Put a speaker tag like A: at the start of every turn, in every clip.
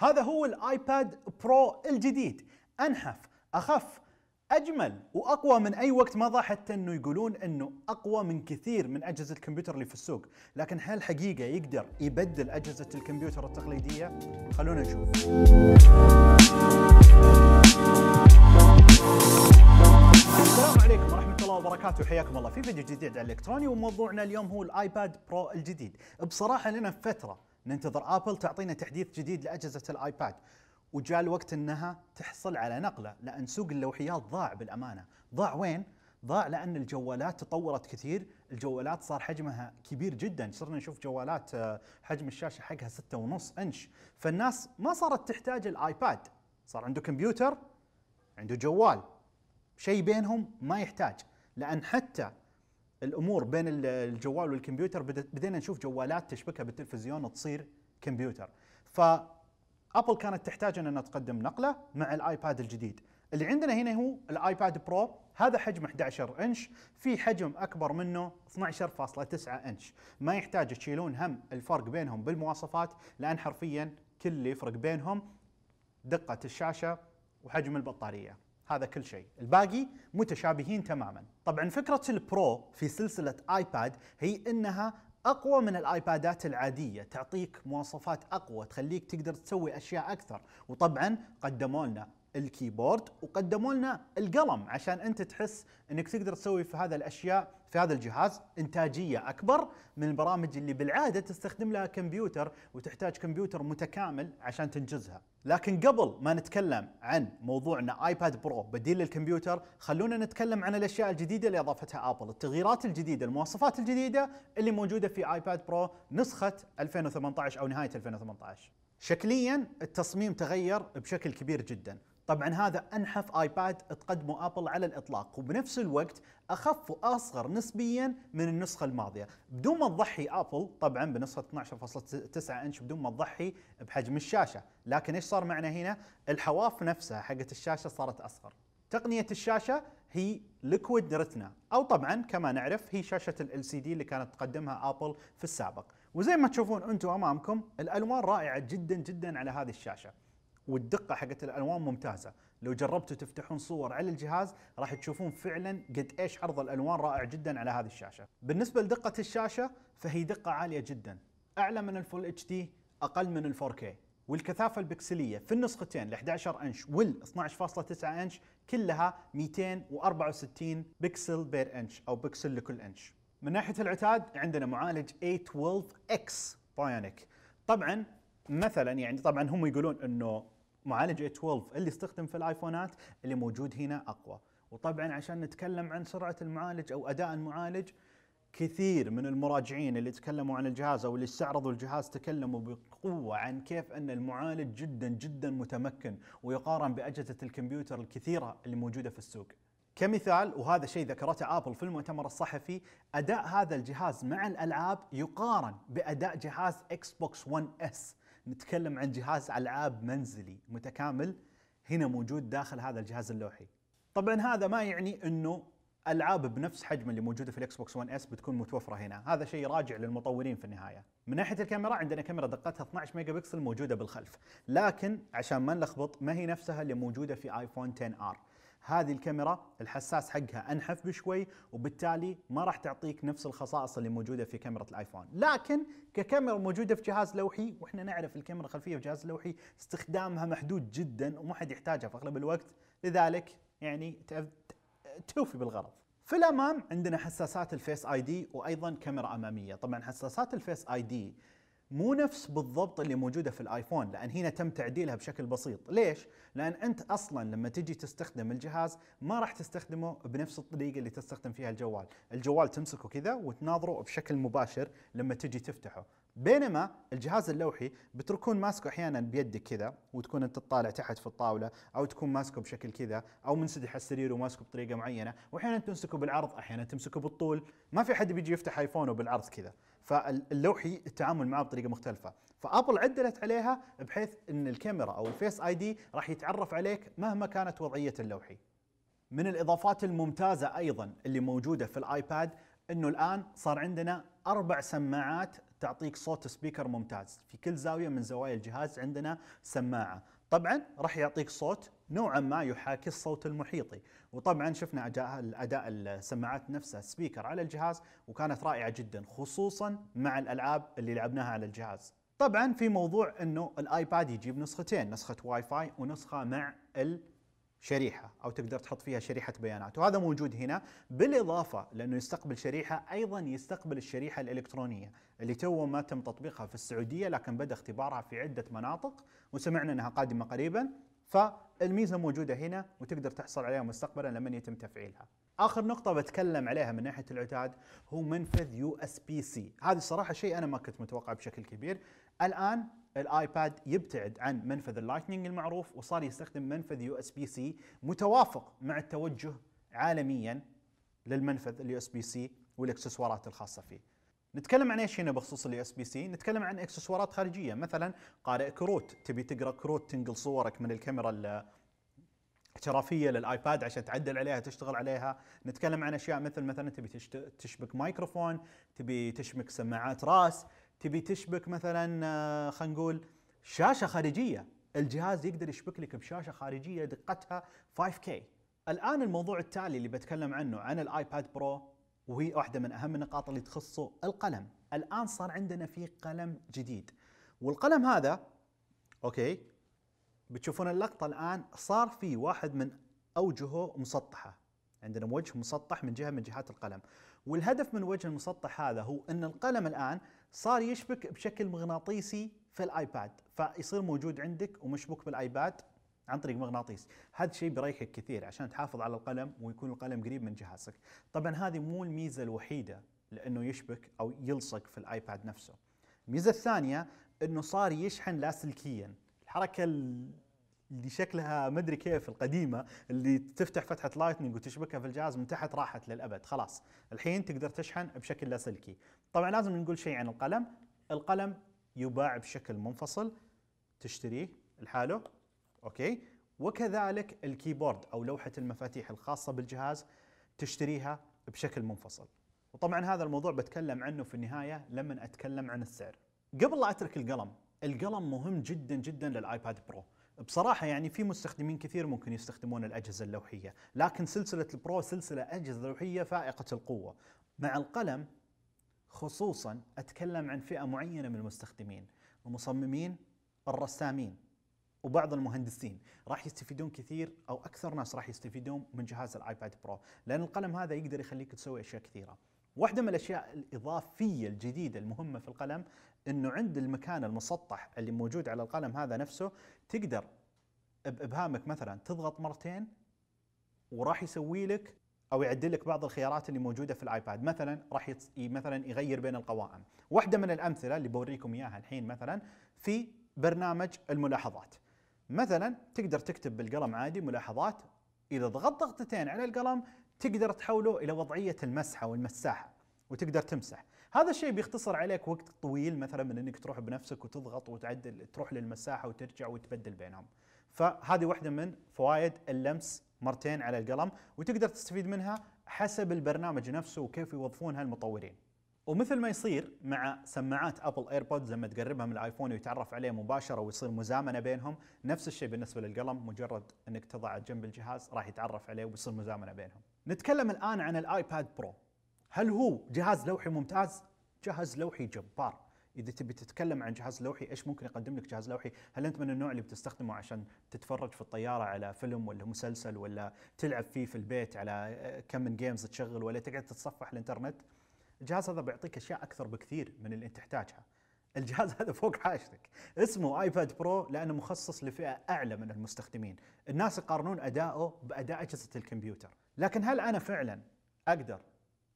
A: هذا هو الايباد برو الجديد انحف اخف اجمل واقوى من اي وقت مضى حتى انه يقولون انه اقوى من كثير من اجهزه الكمبيوتر اللي في السوق لكن هل حقيقه يقدر يبدل اجهزه الكمبيوتر التقليديه خلونا نشوف السلام عليكم ورحمه الله وبركاته حياكم الله في فيديو جديد على الالكتروني وموضوعنا اليوم هو الايباد برو الجديد بصراحه لنا فتره ننتظر ابل تعطينا تحديث جديد لاجهزه الايباد وجاء الوقت انها تحصل على نقله لان سوق اللوحيات ضاع بالامانه ضاع وين ضاع لان الجوالات تطورت كثير الجوالات صار حجمها كبير جدا صرنا نشوف جوالات آه، حجم الشاشه حقها 6.5 انش فالناس ما صارت تحتاج الايباد صار عنده كمبيوتر عنده جوال شيء بينهم ما يحتاج لان حتى الامور بين الجوال والكمبيوتر بدينا نشوف جوالات تشبكها بالتلفزيون وتصير كمبيوتر فابل كانت تحتاج انها تقدم نقله مع الايباد الجديد اللي عندنا هنا هو الايباد برو هذا حجم 11 انش في حجم اكبر منه 12.9 انش ما يحتاج تشيلون هم الفرق بينهم بالمواصفات لان حرفيا كل اللي يفرق بينهم دقه الشاشه وحجم البطاريه هذا كل شيء الباقي متشابهين تماما طبعا فكرة البرو في سلسلة آيباد هي أنها اقوى من الايبادات العاديه تعطيك مواصفات اقوى تخليك تقدر تسوي اشياء اكثر وطبعا قدموا لنا الكيبورد وقدموا لنا القلم عشان انت تحس انك تقدر تسوي في هذا الاشياء في هذا الجهاز انتاجيه اكبر من البرامج اللي بالعاده تستخدم لها كمبيوتر وتحتاج كمبيوتر متكامل عشان تنجزها، لكن قبل ما نتكلم عن موضوعنا ايباد برو بديل للكمبيوتر، خلونا نتكلم عن الاشياء الجديده اللي اضافتها ابل، التغييرات الجديده، المواصفات الجديده اللي موجوده في ايباد برو نسخه 2018 او نهايه 2018. شكليا التصميم تغير بشكل كبير جدا طبعا هذا انحف ايباد تقدمه ابل على الاطلاق وبنفس الوقت اخف واصغر نسبيا من النسخه الماضيه بدون ما تضحي ابل طبعا بنسخه 12.9 انش بدون ما تضحي بحجم الشاشه لكن ايش صار معنا هنا الحواف نفسها حقت الشاشه صارت اصغر تقنيه الشاشه هي ليكويد رتنا او طبعا كما نعرف هي شاشه ال سي دي اللي كانت تقدمها ابل في السابق وزي ما تشوفون انتم امامكم الالوان رائعه جدا جدا على هذه الشاشه والدقه حقت الالوان ممتازه لو جربتوا تفتحون صور على الجهاز راح تشوفون فعلا قد ايش عرض الالوان رائع جدا على هذه الشاشه بالنسبه لدقه الشاشه فهي دقه عاليه جدا اعلى من الفول اتش دي اقل من الفور كي والكثافة البكسلية في النسختين ال 11 انش وال 12.9 انش كلها 264 بكسل بير انش او بكسل لكل انش. من ناحية العتاد عندنا معالج A12X بايونيك. طبعا مثلا يعني طبعا هم يقولون انه معالج A12 اللي استخدم في الايفونات اللي موجود هنا اقوى وطبعا عشان نتكلم عن سرعه المعالج او اداء المعالج كثير من المراجعين اللي تكلموا عن الجهاز او اللي استعرضوا الجهاز تكلموا بقوه عن كيف ان المعالج جدا جدا متمكن ويقارن باجهزه الكمبيوتر الكثيره اللي موجوده في السوق. كمثال وهذا شيء ذكرته ابل في المؤتمر الصحفي اداء هذا الجهاز مع الالعاب يقارن باداء جهاز اكس بوكس 1 اس نتكلم عن جهاز العاب منزلي متكامل هنا موجود داخل هذا الجهاز اللوحي. طبعا هذا ما يعني انه العاب بنفس حجم اللي موجوده في الاكس بوكس 1 اس بتكون متوفره هنا، هذا شيء راجع للمطورين في النهايه. من ناحيه الكاميرا عندنا كاميرا دقتها 12 ميجا بكسل موجوده بالخلف، لكن عشان ما نلخبط ما هي نفسها اللي موجوده في ايفون 10 ار. هذه الكاميرا الحساس حقها انحف بشوي وبالتالي ما راح تعطيك نفس الخصائص اللي موجوده في كاميرا الايفون لكن ككاميرا موجوده في جهاز لوحي واحنا نعرف الكاميرا الخلفيه في جهاز لوحي استخدامها محدود جدا وما حد يحتاجها في اغلب الوقت لذلك يعني توفي بالغرض في الامام عندنا حساسات الفيس اي دي وايضا كاميرا اماميه طبعا حساسات الفيس اي دي مو نفس بالضبط اللي موجوده في الايفون لان هنا تم تعديلها بشكل بسيط، ليش؟ لان انت اصلا لما تجي تستخدم الجهاز ما راح تستخدمه بنفس الطريقه اللي تستخدم فيها الجوال، الجوال تمسكه كذا وتناظره بشكل مباشر لما تجي تفتحه، بينما الجهاز اللوحي بتركون ماسكه احيانا بيدك كذا وتكون انت تطالع تحت في الطاوله او تكون ماسكه بشكل كذا او منسدح على السرير وماسكه بطريقه معينه واحيانا تمسكه بالعرض احيانا تمسكه بالطول ما في حد بيجي يفتح ايفونه بالعرض كذا فاللوحي التعامل معه بطريقه مختلفه فابل عدلت عليها بحيث ان الكاميرا او الفيس اي دي راح يتعرف عليك مهما كانت وضعيه اللوحي من الاضافات الممتازه ايضا اللي موجوده في الايباد انه الان صار عندنا اربع سماعات تعطيك صوت سبيكر ممتاز في كل زاويه من زوايا الجهاز عندنا سماعه طبعا راح يعطيك صوت نوعا ما يحاكي الصوت المحيطي وطبعا شفنا اداء السماعات نفسها سبيكر على الجهاز وكانت رائعه جدا خصوصا مع الالعاب اللي لعبناها على الجهاز طبعا في موضوع انه الايباد يجيب نسختين نسخه واي فاي ونسخه مع شريحة أو تقدر تحط فيها شريحة بيانات وهذا موجود هنا بالإضافة لأنه يستقبل شريحة أيضا يستقبل الشريحة الإلكترونية اللي تو ما تم تطبيقها في السعودية لكن بدأ اختبارها في عدة مناطق وسمعنا أنها قادمة قريبا فالميزة موجودة هنا وتقدر تحصل عليها مستقبلا لمن يتم تفعيلها اخر نقطه بتكلم عليها من ناحيه العتاد هو منفذ يو اس بي سي هذه الصراحه شيء انا ما كنت متوقع بشكل كبير الان الايباد يبتعد عن منفذ اللايتنينج المعروف وصار يستخدم منفذ يو اس بي سي متوافق مع التوجه عالميا للمنفذ اليو اس بي سي والاكسسوارات الخاصه فيه. نتكلم عن ايش هنا بخصوص اليو اس بي سي؟ نتكلم عن اكسسوارات خارجيه مثلا قارئ كروت، تبي تقرا كروت تنقل صورك من الكاميرا احترافيه للايباد عشان تعدل عليها تشتغل عليها نتكلم عن اشياء مثل مثلا تبي تشبك مايكروفون تبي تشبك سماعات راس تبي تشبك مثلا آه، خلينا نقول شاشه خارجيه الجهاز يقدر يشبك لك بشاشه خارجيه دقتها 5K الان الموضوع التالي اللي بتكلم عنه عن الايباد برو وهي واحده من اهم النقاط اللي تخصه القلم الان صار عندنا في قلم جديد والقلم هذا اوكي بتشوفون اللقطه الان صار في واحد من اوجهه مسطحه عندنا وجه مسطح من جهه من جهات القلم والهدف من وجه المسطح هذا هو ان القلم الان صار يشبك بشكل مغناطيسي في الايباد فيصير موجود عندك ومشبوك بالايباد عن طريق مغناطيس هذا الشيء بيريحك كثير عشان تحافظ على القلم ويكون القلم قريب من جهازك طبعا هذه مو الميزه الوحيده لانه يشبك او يلصق في الايباد نفسه الميزه الثانيه انه صار يشحن لاسلكيا الحركه اللي شكلها مدري كيف القديمه اللي تفتح فتحه لايتنينج وتشبكها في الجهاز من تحت راحت للابد خلاص الحين تقدر تشحن بشكل لاسلكي طبعا لازم نقول شيء عن القلم القلم يباع بشكل منفصل تشتريه لحاله اوكي وكذلك الكيبورد او لوحه المفاتيح الخاصه بالجهاز تشتريها بشكل منفصل وطبعا هذا الموضوع بتكلم عنه في النهايه لما اتكلم عن السعر قبل لا اترك القلم القلم مهم جدا جدا للايباد برو بصراحه يعني في مستخدمين كثير ممكن يستخدمون الاجهزه اللوحيه، لكن سلسله البرو سلسله اجهزه لوحيه فائقه القوه مع القلم خصوصا اتكلم عن فئه معينه من المستخدمين، المصممين، الرسامين وبعض المهندسين راح يستفيدون كثير او اكثر ناس راح يستفيدون من جهاز الايباد برو، لان القلم هذا يقدر يخليك تسوي اشياء كثيره. واحده من الاشياء الاضافيه الجديده المهمه في القلم انه عند المكان المسطح اللي موجود على القلم هذا نفسه تقدر بابهامك مثلا تضغط مرتين وراح يسوي لك او يعدل لك بعض الخيارات اللي موجوده في الايباد مثلا راح يتص... مثلا يغير بين القوائم واحده من الامثله اللي بوريكم اياها الحين مثلا في برنامج الملاحظات مثلا تقدر تكتب بالقلم عادي ملاحظات اذا ضغطت ضغطتين على القلم تقدر تحوله الى وضعيه المسحه والمساحه وتقدر تمسح هذا الشيء بيختصر عليك وقت طويل مثلا من انك تروح بنفسك وتضغط وتعدل تروح للمساحه وترجع وتبدل بينهم فهذه واحده من فوائد اللمس مرتين على القلم وتقدر تستفيد منها حسب البرنامج نفسه وكيف يوظفونها المطورين ومثل ما يصير مع سماعات ابل ايربودز لما تقربها من الايفون ويتعرف عليه مباشره ويصير مزامنه بينهم نفس الشيء بالنسبه للقلم مجرد انك تضعه جنب الجهاز راح يتعرف عليه ويصير مزامنه بينهم نتكلم الآن عن الآيباد برو هل هو جهاز لوحي ممتاز؟ جهاز لوحي جبار اذا تبي تتكلم عن جهاز لوحي ايش ممكن يقدم لك جهاز لوحي هل انت من النوع اللي بتستخدمه عشان تتفرج في الطياره على فيلم ولا مسلسل ولا تلعب فيه في البيت على آه، كم من جيمز تشغل ولا تقعد تتصفح الانترنت الجهاز هذا بيعطيك اشياء اكثر بكثير من اللي انت تحتاجها الجهاز هذا فوق حاجتك اسمه ايباد برو لانه مخصص لفئه اعلى من المستخدمين الناس يقارنون اداؤه باداء اجهزه الكمبيوتر لكن هل انا فعلا اقدر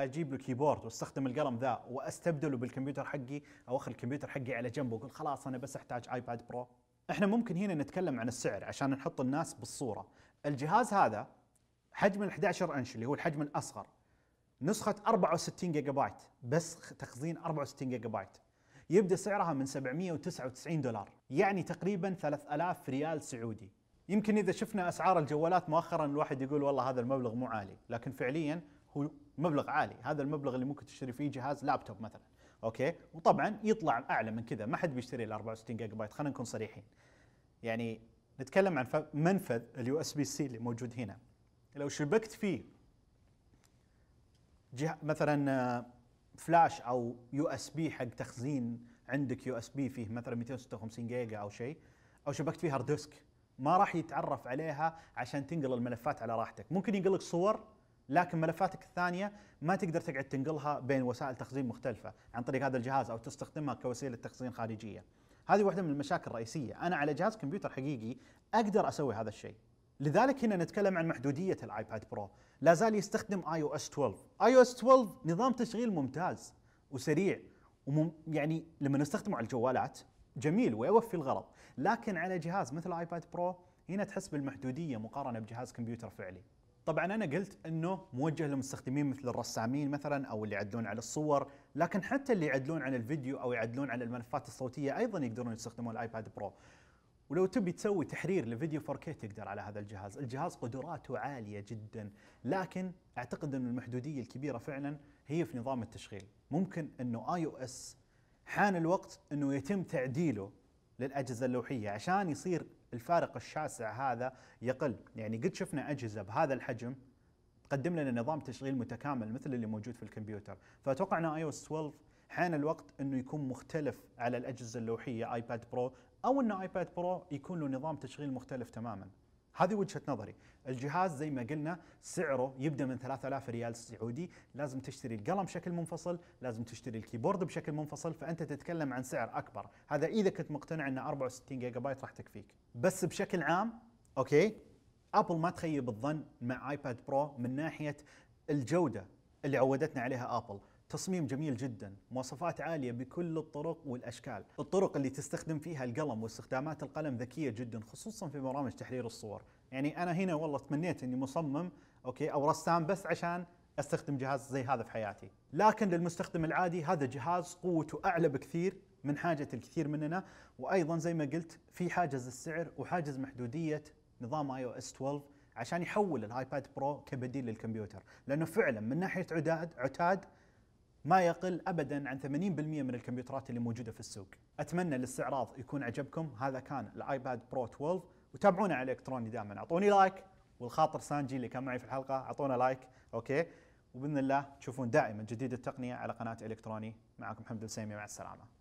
A: اجيب له كيبورد واستخدم القلم ذا واستبدله بالكمبيوتر حقي او اخلي الكمبيوتر حقي على جنب واقول خلاص انا بس احتاج ايباد برو احنا ممكن هنا نتكلم عن السعر عشان نحط الناس بالصوره الجهاز هذا حجم ال 11 انش اللي هو الحجم الاصغر نسخه 64 جيجا بايت بس تخزين 64 جيجا بايت يبدأ سعرها من 799 دولار يعني تقريبا 3000 ريال سعودي يمكن إذا شفنا أسعار الجوالات مؤخرا الواحد يقول والله هذا المبلغ مو عالي لكن فعليا هو مبلغ عالي هذا المبلغ اللي ممكن تشتري فيه جهاز لابتوب مثلا اوكي وطبعا يطلع اعلى من كذا ما حد بيشتري ال 64 جيجا بايت خلينا نكون صريحين يعني نتكلم عن منفذ اليو اس بي سي اللي موجود هنا لو شبكت فيه جه مثلا آه، فلاش او يو اس بي حق تخزين عندك يو اس بي فيه مثلا 256 جيجا او شيء او شبكت فيه هارد ديسك ما راح يتعرف عليها عشان تنقل الملفات على راحتك ممكن ينقل لك صور لكن ملفاتك الثانيه ما تقدر تقعد تنقلها بين وسائل تخزين مختلفه عن طريق هذا الجهاز او تستخدمها كوسيله تخزين خارجيه هذه واحده من المشاكل الرئيسيه انا على جهاز كمبيوتر حقيقي اقدر اسوي هذا الشيء لذلك هنا نتكلم عن محدوديه الايباد برو لا زال يستخدم اي او اس 12 اي او اس 12 نظام تشغيل ممتاز وسريع ومم يعني لما نستخدمه على الجوالات جميل ويوفي الغرض لكن على جهاز مثل ايباد برو هنا تحس بالمحدوديه مقارنه بجهاز كمبيوتر فعلي طبعا انا قلت انه موجه لمستخدمين مثل الرسامين مثلا او اللي يعدلون على الصور لكن حتى اللي يعدلون على الفيديو او يعدلون على الملفات الصوتيه ايضا يقدرون يستخدمون الايباد برو ولو تبي تسوي تحرير لفيديو 4K تقدر على هذا الجهاز، الجهاز قدراته عالية جدا، لكن اعتقد ان المحدودية الكبيرة فعلا هي في نظام التشغيل، ممكن انه اي او اس حان الوقت انه يتم تعديله للاجهزة اللوحية عشان يصير الفارق الشاسع هذا يقل، يعني قد شفنا اجهزة بهذا الحجم تقدم لنا نظام تشغيل متكامل مثل اللي موجود في الكمبيوتر، فاتوقع ان اي او اس 12 حان الوقت انه يكون مختلف على الاجهزه اللوحيه ايباد برو او ان ايباد برو يكون له نظام تشغيل مختلف تماما هذه وجهه نظري الجهاز زي ما قلنا سعره يبدا من 3000 ريال سعودي لازم تشتري القلم بشكل منفصل لازم تشتري الكيبورد بشكل منفصل فانت تتكلم عن سعر اكبر هذا اذا كنت مقتنع ان 64 جيجا بايت راح تكفيك بس بشكل عام اوكي ابل ما تخيب الظن مع ايباد برو من ناحيه الجوده اللي عودتنا عليها ابل تصميم جميل جدا مواصفات عالية بكل الطرق والأشكال الطرق اللي تستخدم فيها القلم واستخدامات القلم ذكية جدا خصوصا في برامج تحرير الصور يعني أنا هنا والله تمنيت أني مصمم أوكي أو رسام بس عشان استخدم جهاز زي هذا في حياتي لكن للمستخدم العادي هذا جهاز قوته أعلى بكثير من حاجة الكثير مننا وأيضا زي ما قلت في حاجز السعر وحاجز محدودية نظام اي او اس 12 عشان يحول الايباد برو كبديل للكمبيوتر لانه فعلا من ناحيه عداد عتاد ما يقل ابدا عن 80% من الكمبيوترات اللي موجوده في السوق اتمنى الاستعراض يكون عجبكم هذا كان الايباد برو 12 وتابعونا على الكتروني دائما اعطوني لايك والخاطر سانجي اللي كان معي في الحلقه اعطونا لايك اوكي وباذن الله تشوفون دائما جديد التقنيه على قناه الكتروني معكم حمد السيمي مع السلامه